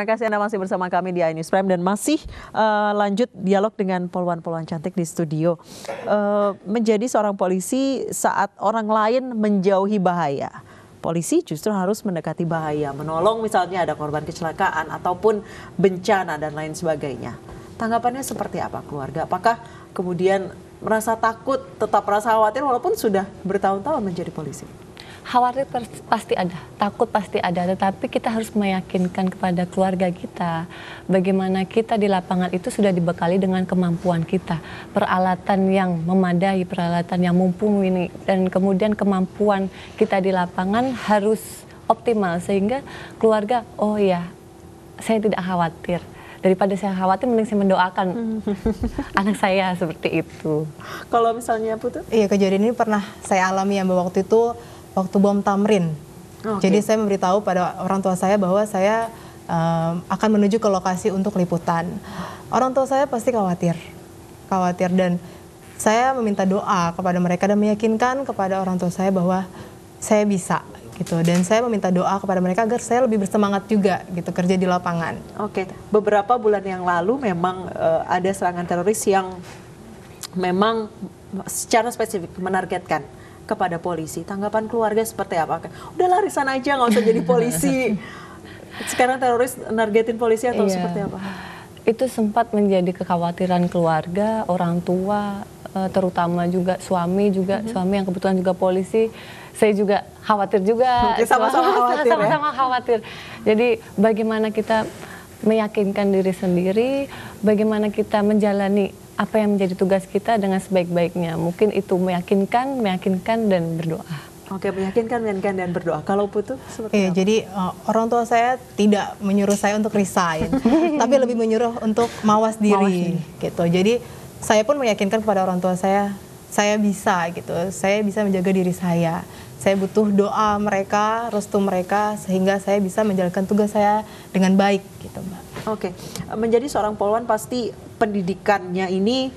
Terima kasih Anda masih bersama kami di iNews Prime dan masih uh, lanjut dialog dengan poluan-poluan cantik di studio. Uh, menjadi seorang polisi saat orang lain menjauhi bahaya. Polisi justru harus mendekati bahaya, menolong misalnya ada korban kecelakaan ataupun bencana dan lain sebagainya. Tanggapannya seperti apa keluarga? Apakah kemudian merasa takut, tetap merasa khawatir walaupun sudah bertahun-tahun menjadi polisi? khawatir pasti ada, takut pasti ada, tetapi kita harus meyakinkan kepada keluarga kita bagaimana kita di lapangan itu sudah dibekali dengan kemampuan kita, peralatan yang memadai, peralatan yang mumpuni dan kemudian kemampuan kita di lapangan harus optimal sehingga keluarga oh ya saya tidak khawatir daripada saya khawatir mending saya mendoakan anak saya seperti itu. Kalau misalnya Putu? Iya kejadian ini pernah saya alami yang waktu itu waktu bom Tamrin. Oh, okay. Jadi saya memberitahu pada orang tua saya bahwa saya um, akan menuju ke lokasi untuk liputan. Orang tua saya pasti khawatir, khawatir dan saya meminta doa kepada mereka dan meyakinkan kepada orang tua saya bahwa saya bisa gitu dan saya meminta doa kepada mereka agar saya lebih bersemangat juga gitu kerja di lapangan. Oke, okay. beberapa bulan yang lalu memang uh, ada serangan teroris yang memang secara spesifik menargetkan kepada polisi. Tanggapan keluarga seperti apa? Udah lari sana aja nggak usah jadi polisi. Sekarang teroris nargetin polisi atau iya. seperti apa? Itu sempat menjadi kekhawatiran keluarga, orang tua, eh, terutama juga suami juga mm -hmm. suami yang kebetulan juga polisi. Saya juga khawatir juga. Sama-sama khawatir. Ya. Sama-sama ya? khawatir. Jadi bagaimana kita meyakinkan diri sendiri, bagaimana kita menjalani apa yang menjadi tugas kita dengan sebaik-baiknya. Mungkin itu meyakinkan, meyakinkan dan berdoa. Oke, meyakinkan, meyakinkan dan berdoa. Kalau putu seperti Iya, apa? jadi uh, orang tua saya tidak menyuruh saya untuk resign, tapi lebih menyuruh untuk mawas diri mawas gitu. Jadi saya pun meyakinkan kepada orang tua saya, saya bisa gitu. Saya bisa menjaga diri saya. Saya butuh doa mereka, restu mereka sehingga saya bisa menjalankan tugas saya dengan baik gitu, Mbak. Oke. Menjadi seorang polwan pasti pendidikannya ini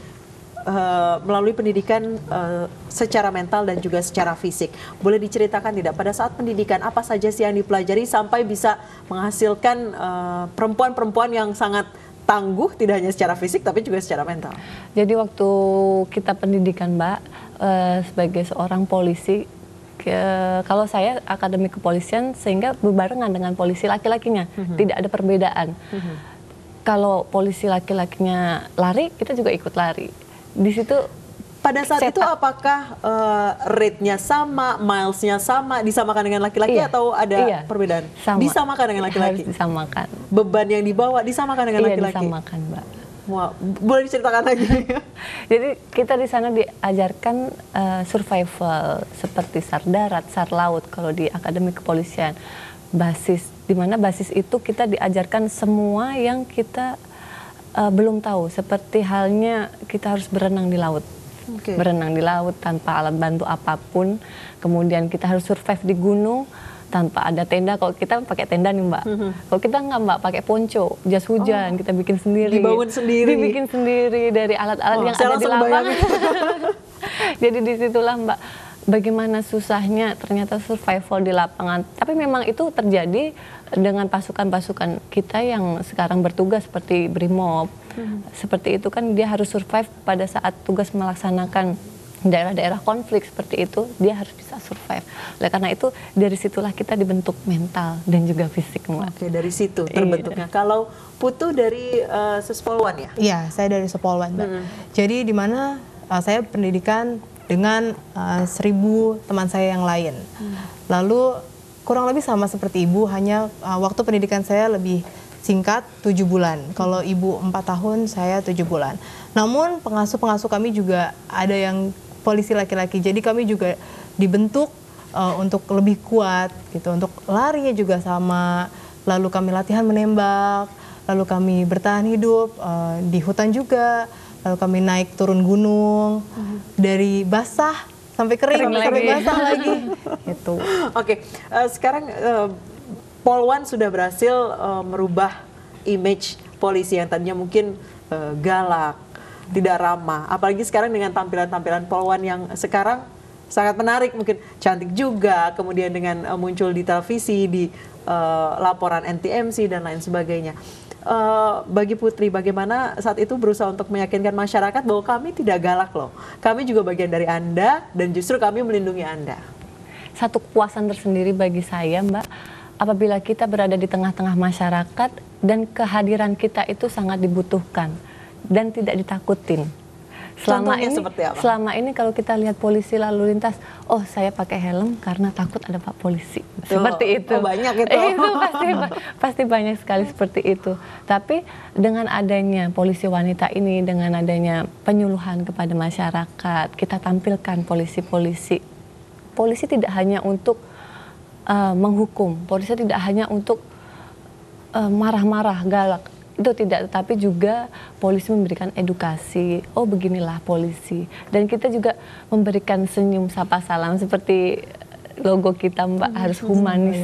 uh, melalui pendidikan uh, secara mental dan juga secara fisik. Boleh diceritakan tidak pada saat pendidikan apa saja sih yang dipelajari sampai bisa menghasilkan eh, perempuan-perempuan uh, yang sangat tangguh tidak hanya secara fisik tapi juga secara mental. Jadi waktu kita pendidikan Mbak uh, sebagai seorang polisi ke, kalau saya akademi kepolisian sehingga berbarengan dengan polisi laki-lakinya mm -hmm. tidak ada perbedaan. Mm -hmm kalau polisi laki-lakinya lari, kita juga ikut lari. Di situ pada saat setup. itu apakah uh, rate-nya sama, miles-nya sama, disamakan dengan laki-laki iya. atau ada iya. perbedaan? Sama. Disamakan dengan laki-laki. Harus disamakan. Beban yang dibawa disamakan dengan iya, laki-laki. Iya, laki disamakan, Mbak. Wah, boleh diceritakan lagi. Jadi kita di sana diajarkan uh, survival seperti sar darat, sar laut kalau di akademi kepolisian basis di mana basis itu kita diajarkan semua yang kita uh, belum tahu seperti halnya kita harus berenang di laut okay. berenang di laut tanpa alat bantu apapun kemudian kita harus survive di gunung tanpa ada tenda kalau kita pakai tenda nih mbak mm -hmm. kalau kita nggak mbak pakai ponco jas hujan oh. kita bikin sendiri dibangun sendiri dibikin sendiri dari alat-alat oh, yang ada di lapangan jadi disitulah mbak bagaimana susahnya ternyata survival di lapangan. Tapi memang itu terjadi dengan pasukan-pasukan kita yang sekarang bertugas seperti BRIMOB. Hmm. Seperti itu kan dia harus survive pada saat tugas melaksanakan daerah-daerah konflik seperti itu, dia harus bisa survive. Oleh karena itu dari situlah kita dibentuk mental dan juga fisik. Mbak. Oke, dari situ terbentuk. Iya. Kalau Putu dari uh, eh, Sespolwan ya? Iya, saya dari Sespolwan, Mbak. Hmm. Jadi di mana uh, saya pendidikan dengan uh, seribu teman saya yang lain. Hmm. Lalu kurang lebih sama seperti ibu, hanya uh, waktu pendidikan saya lebih singkat tujuh bulan. Kalau hmm. ibu empat tahun, saya tujuh bulan. Namun pengasuh-pengasuh kami juga ada yang polisi laki-laki. Jadi kami juga dibentuk uh, untuk lebih kuat gitu, untuk larinya juga sama. Lalu kami latihan menembak, lalu kami bertahan hidup uh, di hutan juga lalu kami naik turun gunung hmm. dari basah sampai kering, kering sampai lagi. basah lagi itu oke okay. uh, eh, sekarang uh, eh, Polwan sudah berhasil uh, merubah image polisi yang tadinya mungkin uh, galak tidak ramah apalagi sekarang dengan tampilan-tampilan Polwan yang sekarang sangat menarik mungkin cantik juga kemudian dengan muncul di televisi di uh, laporan NTMC dan lain sebagainya uh, bagi Putri bagaimana saat itu berusaha untuk meyakinkan masyarakat bahwa kami tidak galak loh. Kami juga bagian dari Anda dan justru kami melindungi Anda. Satu kepuasan tersendiri bagi saya, Mbak, apabila kita berada di tengah-tengah masyarakat dan kehadiran kita itu sangat dibutuhkan dan tidak ditakutin. Selama Contohnya ini seperti apa? Selama ini kalau kita lihat polisi lalu lintas, oh saya pakai helm karena takut ada Pak polisi. Tuh, Seperti oh, itu. banyak itu. Eh, itu pasti pasti banyak sekali seperti itu. Tapi dengan adanya polisi wanita ini dengan adanya penyuluhan kepada masyarakat, kita tampilkan polisi-polisi. Polisi tidak hanya untuk uh, menghukum, polisi tidak hanya untuk eh, marah-marah uh, marah -marah, galak itu tidak tetapi juga polisi memberikan edukasi oh beginilah polisi dan kita juga memberikan senyum sapa salam seperti logo kita mbak hmm, harus humanis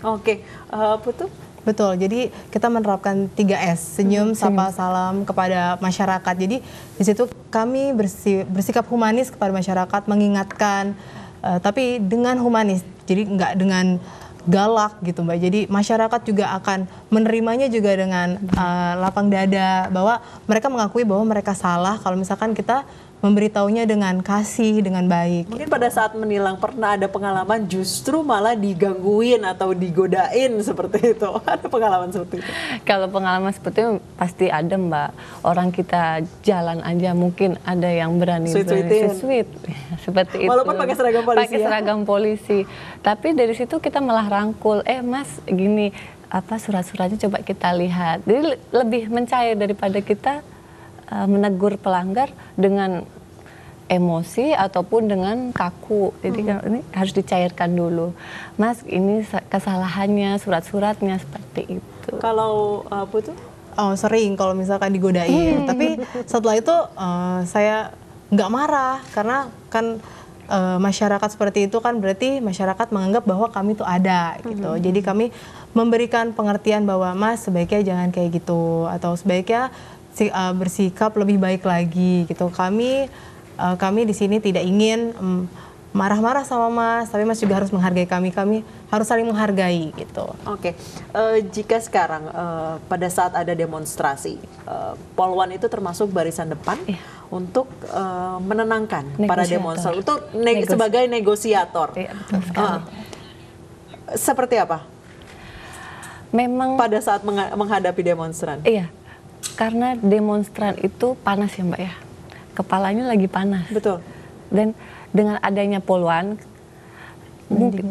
oke okay. uh, eh, putu Betul, jadi kita menerapkan 3S, senyum, hmm, sapa, salam kepada masyarakat. Jadi di situ kami bersi, bersikap humanis kepada masyarakat, mengingatkan, uh, tapi dengan humanis. Jadi nggak dengan galak gitu mbak. Jadi masyarakat juga akan menerimanya juga dengan uh, lapang dada bahwa mereka mengakui bahwa mereka salah kalau misalkan kita memberitahunya dengan kasih, dengan baik. Mungkin gitu. pada saat menilang pernah ada pengalaman justru malah digangguin atau digodain seperti itu. Ada pengalaman seperti itu? Kalau pengalaman seperti itu pasti ada mbak. Orang kita jalan aja mungkin ada yang berani sweet berani sweet seperti itu. Walaupun pakai seragam polisi. Pakai ya? seragam polisi. Tapi dari situ kita malah rangkul. Eh mas gini apa surat-suratnya coba kita lihat. Jadi lebih mencair daripada kita uh, menegur pelanggar dengan emosi ataupun dengan kaku. Jadi hmm. ini harus dicairkan dulu. Mas, ini kesalahannya, surat-suratnya seperti itu. Kalau uh, eh, tuh Oh, sering kalau misalkan digodain. Hmm. Tapi setelah itu uh, saya nggak marah karena kan uh, masyarakat seperti itu kan berarti masyarakat menganggap bahwa kami itu ada gitu. Hmm. Jadi kami memberikan pengertian bahwa Mas sebaiknya jangan kayak gitu atau sebaiknya Eh, bersikap lebih baik lagi gitu. Kami uh, kami di sini tidak ingin marah mm, marah-marah sama Mas, tapi Mas juga harus menghargai kami. Kami harus saling menghargai gitu. Oke, okay. uh, eh, jika sekarang uh, pada saat ada demonstrasi, uh, Polwan itu termasuk barisan depan yeah. untuk uh, menenangkan para demonstran, untuk neg sebagai negosiator. Yeah, iya, uh, seperti apa? Memang pada saat menghadapi demonstran. Iya. Yeah karena demonstran itu panas ya mbak ya kepalanya lagi panas betul dan dengan adanya poluan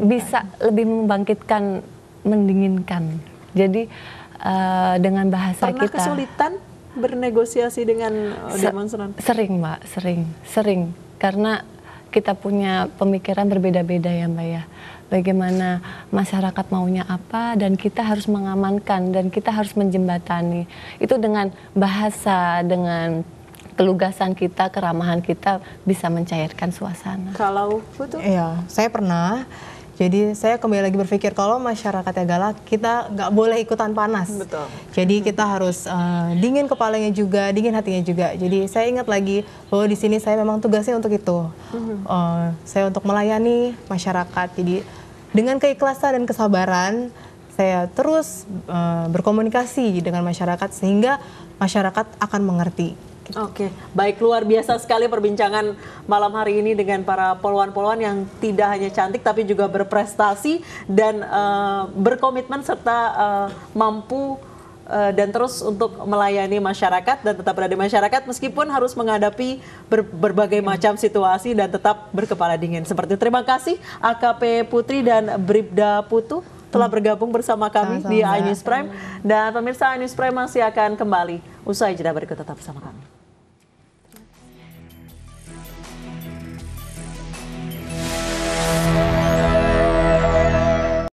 bisa lebih membangkitkan mendinginkan jadi uh, dengan bahasa Pernah kita kesulitan bernegosiasi dengan eh, demonstran sering mbak sering sering karena kita punya pemikiran berbeda-beda ya Mbak ya. Bagaimana masyarakat maunya apa dan kita harus mengamankan dan kita harus menjembatani. Itu dengan bahasa, dengan kelugasan kita, keramahan kita bisa mencairkan suasana. Kalau itu? Iya, saya pernah jadi saya kembali lagi berpikir kalau masyarakatnya galak, kita nggak boleh ikutan panas. Betul. Jadi kita harus uh, dingin kepalanya juga, dingin hatinya juga. Jadi saya ingat lagi bahwa di sini saya memang tugasnya untuk itu. Uh, saya untuk melayani masyarakat. Jadi dengan keikhlasan dan kesabaran, saya terus uh, berkomunikasi dengan masyarakat sehingga masyarakat akan mengerti. Oke, okay. baik luar biasa sekali perbincangan malam hari ini dengan para polwan-polwan yang tidak hanya cantik tapi juga berprestasi dan uh, berkomitmen serta uh, mampu uh, dan terus untuk melayani masyarakat dan tetap berada di masyarakat meskipun harus menghadapi ber berbagai macam situasi dan tetap berkepala dingin. Seperti terima kasih AKP Putri dan Bribda Putu telah hmm. bergabung bersama kami Sama-sama. di iNews Prime dan pemirsa iNews Prime masih akan kembali usai jeda berikut tetap bersama kami.